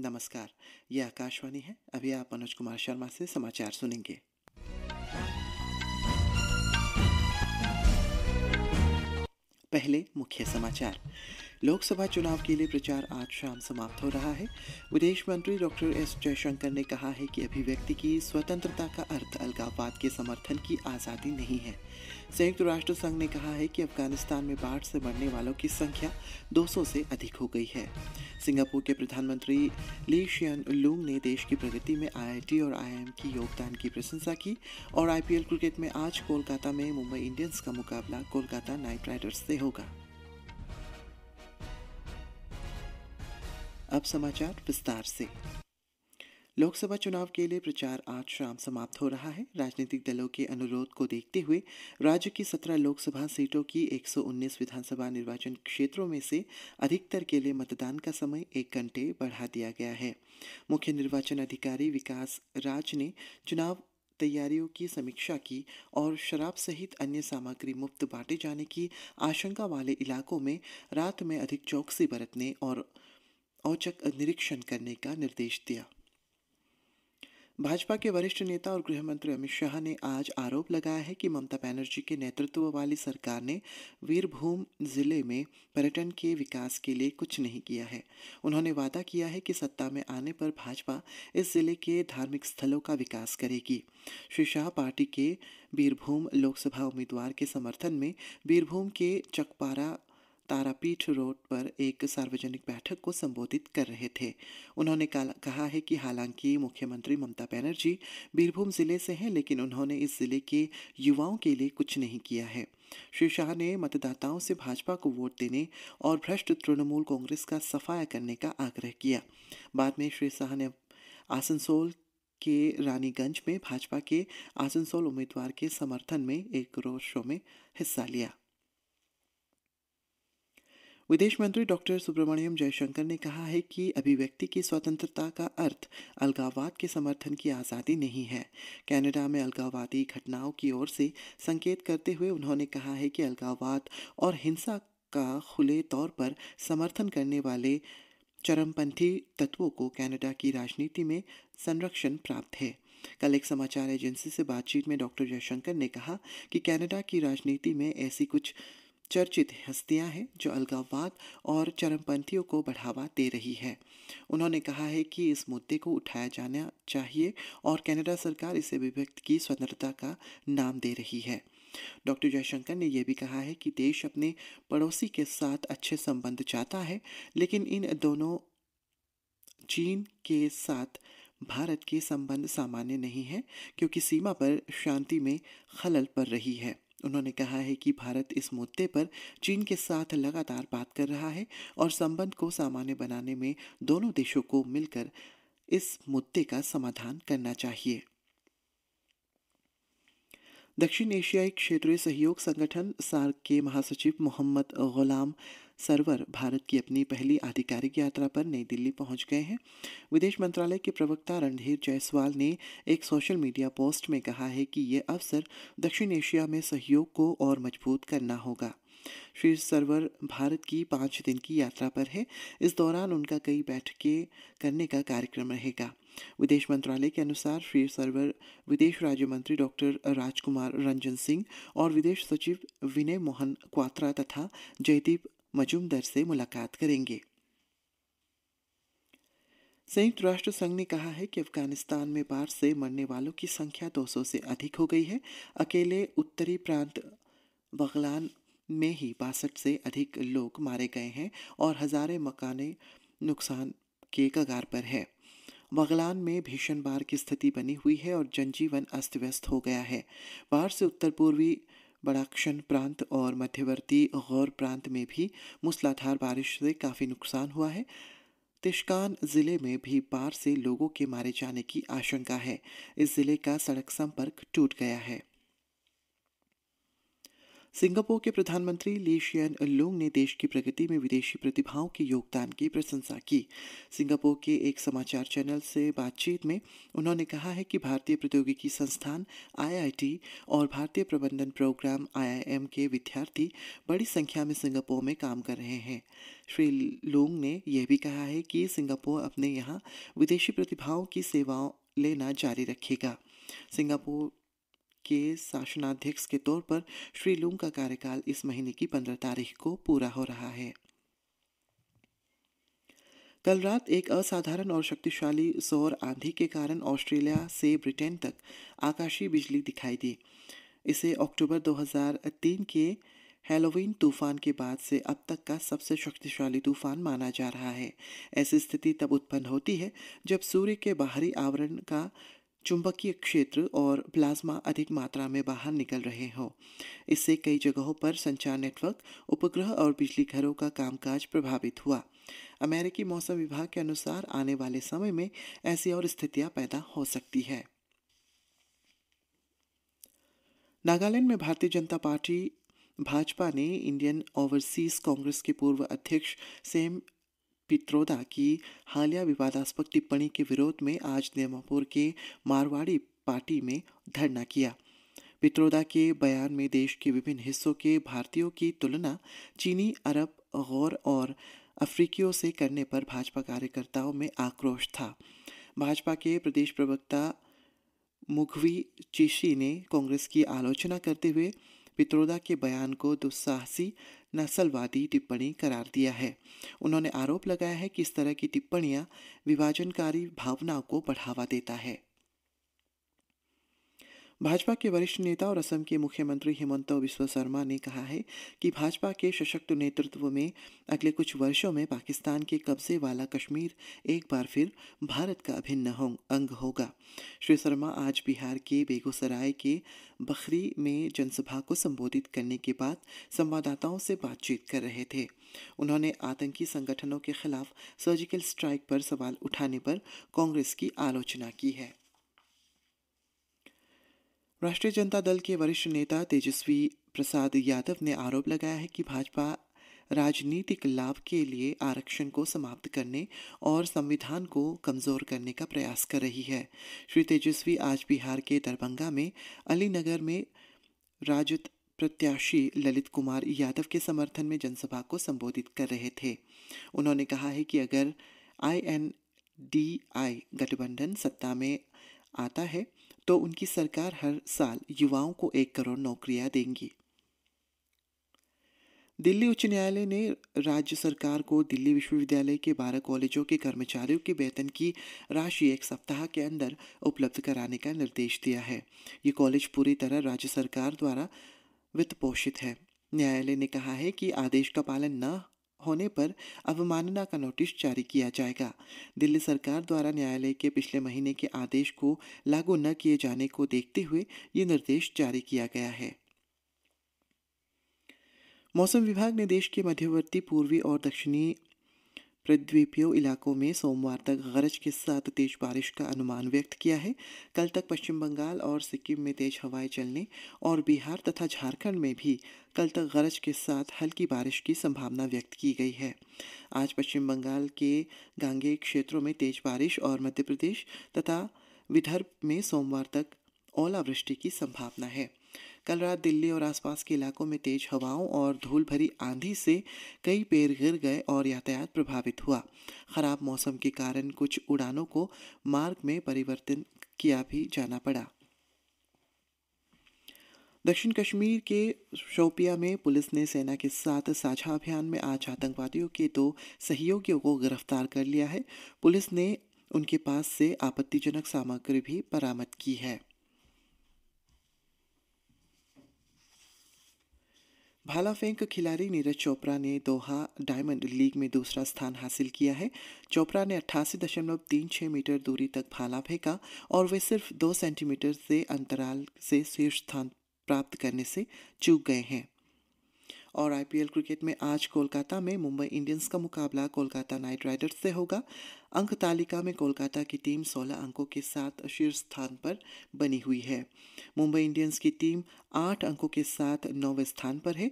नमस्कार ये आकाशवाणी है अभी आप मनोज कुमार शर्मा से समाचार सुनेंगे पहले मुख्य समाचार लोकसभा चुनाव के लिए प्रचार आज शाम समाप्त हो रहा है विदेश मंत्री डॉक्टर एस जयशंकर ने कहा है कि अभिव्यक्ति की स्वतंत्रता का अर्थ अलगाववाद के समर्थन की आज़ादी नहीं है संयुक्त राष्ट्र संघ ने कहा है कि अफगानिस्तान में बाढ़ से मरने वालों की संख्या 200 से अधिक हो गई है सिंगापुर के प्रधानमंत्री ली शियन लूंग ने देश की प्रगति में आईआईटी और आईआईएम की योगदान की प्रशंसा की और आईपीएल क्रिकेट में आज कोलकाता में मुंबई इंडियंस का मुकाबला कोलकाता नाइट राइडर्स से होगा अब समाचार विस्तार से लोकसभा चुनाव के लिए प्रचार आज शाम समाप्त हो रहा है राजनीतिक दलों के अनुरोध को देखते हुए राज्य की 17 लोकसभा सीटों की 119 विधानसभा निर्वाचन क्षेत्रों में से अधिकतर के लिए मतदान का समय एक घंटे बढ़ा दिया गया है मुख्य निर्वाचन अधिकारी विकास राज ने चुनाव तैयारियों की समीक्षा की और शराब सहित अन्य सामग्री मुफ्त बांटे जाने की आशंका वाले इलाकों में रात में अधिक चौकसी बरतने और औचक निरीक्षण करने का निर्देश दिया भाजपा के वरिष्ठ नेता और गृह मंत्री अमित शाह ने आज आरोप लगाया है कि ममता बनर्जी के नेतृत्व वाली सरकार ने वीरभूम जिले में पर्यटन के विकास के लिए कुछ नहीं किया है उन्होंने वादा किया है कि सत्ता में आने पर भाजपा इस जिले के धार्मिक स्थलों का विकास करेगी श्री शाह पार्टी के वीरभूम लोकसभा उम्मीदवार के समर्थन में वीरभूम के चकपारा तारापीठ रोड पर एक सार्वजनिक बैठक को संबोधित कर रहे थे उन्होंने कहा है कि हालांकि मुख्यमंत्री ममता बनर्जी बीरभूम जिले से हैं लेकिन उन्होंने इस जिले के युवाओं के लिए कुछ नहीं किया है श्री शाह ने मतदाताओं से भाजपा को वोट देने और भ्रष्ट तृणमूल कांग्रेस का सफाया करने का आग्रह किया बाद में श्री शाह ने आसनसोल के रानीगंज में भाजपा के आसनसोल उम्मीदवार के समर्थन में एक रोड शो में हिस्सा लिया विदेश मंत्री डॉक्टर सुब्रमण्यम जयशंकर ने कहा है कि अभिव्यक्ति की स्वतंत्रता का अर्थ अलगाववाद के समर्थन की आज़ादी नहीं है कनाडा में अलगाववादी घटनाओं की ओर से संकेत करते हुए उन्होंने कहा है कि अलगाववाद और हिंसा का खुले तौर पर समर्थन करने वाले चरमपंथी तत्वों को कनाडा की राजनीति में संरक्षण प्राप्त है कल एक समाचार एजेंसी से बातचीत में डॉक्टर जयशंकर ने कहा कि कनाडा की राजनीति में ऐसी कुछ चर्चित हस्तियां हैं जो अलगाववाद और चरमपंथियों को बढ़ावा दे रही है उन्होंने कहा है कि इस मुद्दे को उठाया जाना चाहिए और कनाडा सरकार इसे विभक्त की स्वतंत्रता का नाम दे रही है डॉक्टर जयशंकर ने यह भी कहा है कि देश अपने पड़ोसी के साथ अच्छे संबंध चाहता है लेकिन इन दोनों चीन के साथ भारत के संबंध सामान्य नहीं है क्योंकि सीमा पर शांति में खलल पड़ रही है उन्होंने कहा है कि भारत इस मुद्दे पर चीन के साथ लगातार बात कर रहा है और संबंध को सामान्य बनाने में दोनों देशों को मिलकर इस मुद्दे का समाधान करना चाहिए दक्षिण एशियाई क्षेत्रीय सहयोग संगठन सार्क के महासचिव मोहम्मद गुलाम सरवर भारत की अपनी पहली आधिकारिक यात्रा पर नई दिल्ली पहुंच गए हैं विदेश मंत्रालय के प्रवक्ता रणधीर जायसवाल ने एक सोशल मीडिया पोस्ट में कहा है कि ये अवसर दक्षिण एशिया में सहयोग को और मजबूत करना होगा श्री सरवर भारत की पाँच दिन की यात्रा पर है इस दौरान उनका कई बैठकें करने का कार्यक्रम रहेगा विदेश मंत्रालय के अनुसार श्री सरवर विदेश राज्य मंत्री डॉक्टर राजकुमार रंजन सिंह और विदेश सचिव विनय मोहन क्वात्रा तथा जयदीप मजुमदर से मुलाकात करेंगे संयुक्त राष्ट्र संघ ने कहा है कि अफगानिस्तान में बाढ़ से मरने वालों की संख्या 200 से अधिक हो गई है अकेले उत्तरी प्रांत बगलान में ही बासठ से अधिक लोग मारे गए हैं और हजारे मकाने नुकसान के कगार पर है बगलान में भीषण बाढ़ की स्थिति बनी हुई है और जनजीवन अस्त व्यस्त हो गया है बाढ़ से उत्तर पूर्वी बड़ाक्षण प्रांत और मध्यवर्ती गौर प्रांत में भी मूसलाधार बारिश से काफ़ी नुकसान हुआ है तिशकान ज़िले में भी बाढ़ से लोगों के मारे जाने की आशंका है इस ज़िले का सड़क संपर्क टूट गया है सिंगापुर के प्रधानमंत्री ली शियन लोंग ने देश की प्रगति में विदेशी प्रतिभाओं के योगदान की प्रशंसा की सिंगापुर के एक समाचार चैनल से बातचीत में उन्होंने कहा है कि भारतीय प्रौद्योगिकी संस्थान आईआईटी और भारतीय प्रबंधन प्रोग्राम आईआईएम के विद्यार्थी बड़ी संख्या में सिंगापुर में काम कर रहे हैं श्री लोंग ने यह भी कहा है कि सिंगापुर अपने यहाँ विदेशी प्रतिभाओं की सेवाओं लेना जारी रखेगा सिंगापुर के शासनाध्यक्ष के तौर पर श्री लुंग का कार्यकाल इस महीने की पंद्रह तारीख को पूरा हो रहा है कल रात एक असाधारण और शक्तिशाली सौर आंधी के कारण ऑस्ट्रेलिया से ब्रिटेन तक आकाशीय बिजली दिखाई दी इसे अक्टूबर 2003 के हेलोवीन तूफान के बाद से अब तक का सबसे शक्तिशाली तूफान माना जा रहा है ऐसी स्थिति तब उत्पन्न होती है जब सूर्य के बाहरी आवरण का चुंबकीय क्षेत्र और प्लाज्मा अधिक मात्रा में बाहर निकल रहे हों इससे कई जगहों पर संचार नेटवर्क उपग्रह और बिजली घरों का कामकाज प्रभावित हुआ अमेरिकी मौसम विभाग के अनुसार आने वाले समय में ऐसी और स्थितियां पैदा हो सकती है नागालैंड में भारतीय जनता पार्टी भाजपा ने इंडियन ओवरसीज कांग्रेस के पूर्व अध्यक्ष सेम पित्रोदा की हालिया विवादास्पद टिप्पणी के विरोध में आज नेमापुर के मारवाड़ी पार्टी में धरना किया पित्रोदा के बयान में देश के विभिन्न हिस्सों के भारतीयों की तुलना चीनी अरब गौर और अफ्रीकियों से करने पर भाजपा कार्यकर्ताओं में आक्रोश था भाजपा के प्रदेश प्रवक्ता मुखवी चीशी ने कांग्रेस की आलोचना करते हुए पित्रोदा के बयान को दुस्साहसी नस्लवादी टिप्पणी करार दिया है उन्होंने आरोप लगाया है कि इस तरह की टिप्पणियां विभाजनकारी भावनाओं को बढ़ावा देता है भाजपा के वरिष्ठ नेता और असम के मुख्यमंत्री हेमंत बिस्वा शर्मा ने कहा है कि भाजपा के सशक्त नेतृत्व में अगले कुछ वर्षों में पाकिस्तान के कब्जे वाला कश्मीर एक बार फिर भारत का अभिन्न अंग होगा श्री शर्मा आज बिहार के बेगूसराय के बखरी में जनसभा को संबोधित करने के बाद संवाददाताओं से बातचीत कर रहे थे उन्होंने आतंकी संगठनों के खिलाफ सर्जिकल स्ट्राइक पर सवाल उठाने पर कांग्रेस की आलोचना की है राष्ट्रीय जनता दल के वरिष्ठ नेता तेजस्वी प्रसाद यादव ने आरोप लगाया है कि भाजपा राजनीतिक लाभ के लिए आरक्षण को समाप्त करने और संविधान को कमजोर करने का प्रयास कर रही है श्री तेजस्वी आज बिहार के दरभंगा में अलीनगर में राजद प्रत्याशी ललित कुमार यादव के समर्थन में जनसभा को संबोधित कर रहे थे उन्होंने कहा है कि अगर आई एन डी आई गठबंधन सत्ता में आता है तो उनकी सरकार हर साल युवाओं को एक करोड़ नौकरियां देंगी दिल्ली उच्च न्यायालय ने राज्य सरकार को दिल्ली विश्वविद्यालय के बारह कॉलेजों के कर्मचारियों के वेतन की राशि एक सप्ताह के अंदर उपलब्ध कराने का निर्देश दिया है ये कॉलेज पूरी तरह राज्य सरकार द्वारा वित्त पोषित है न्यायालय ने कहा है कि आदेश का पालन न होने पर अवमानना का नोटिस जारी किया जाएगा दिल्ली सरकार द्वारा न्यायालय के पिछले महीने के आदेश को लागू न किए जाने को देखते हुए ये निर्देश जारी किया गया है मौसम विभाग ने देश के मध्यवर्ती पूर्वी और दक्षिणी प्रद्वीपीय इलाकों में सोमवार तक गरज के साथ तेज बारिश का अनुमान व्यक्त किया है कल तक पश्चिम बंगाल और सिक्किम में तेज हवाएं चलने और बिहार तथा झारखंड में भी कल तक गरज के साथ हल्की बारिश की संभावना व्यक्त की गई है आज पश्चिम बंगाल के गांगे क्षेत्रों में तेज बारिश और मध्य प्रदेश तथा विदर्भ में सोमवार तक ओलावृष्टि की संभावना है कल रात दिल्ली और आसपास के इलाकों में तेज हवाओं और धूल भरी आंधी से कई पेड़ गिर गए और यातायात प्रभावित हुआ खराब मौसम के कारण कुछ उड़ानों को मार्ग में परिवर्तन किया भी जाना पड़ा दक्षिण कश्मीर के शोपिया में पुलिस ने सेना के साथ साझा अभियान में आज आतंकवादियों के दो सहयोगियों को गिरफ्तार कर लिया है पुलिस ने उनके पास से आपत्तिजनक सामग्री भी बरामद की है भाला फेंक खिलाड़ी नीरज चोपड़ा ने दोहा डायमंड लीग में दूसरा स्थान हासिल किया है चोपड़ा ने अट्ठासी दशमलव तीन छः मीटर दूरी तक भाला फेंका और वे सिर्फ दो सेंटीमीटर से अंतराल से शीर्ष स्थान प्राप्त करने से चूक गए हैं और आईपीएल क्रिकेट में आज कोलकाता में मुंबई इंडियंस का मुकाबला कोलकाता नाइट राइडर्स से होगा अंक तालिका में कोलकाता की टीम 16 अंकों के साथ शीर्ष स्थान पर बनी हुई है मुंबई इंडियंस की टीम 8 अंकों के साथ नौवें स्थान पर है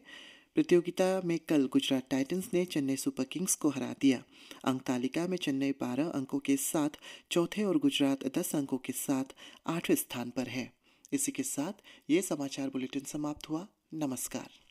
प्रतियोगिता में कल गुजरात टाइटंस ने चेन्नई सुपर किंग्स को हरा दिया अंक तालिका में चेन्नई 12 अंकों के साथ चौथे और गुजरात 10 अंकों के साथ आठवें स्थान पर है इसी के साथ ये समाचार बुलेटिन समाप्त हुआ नमस्कार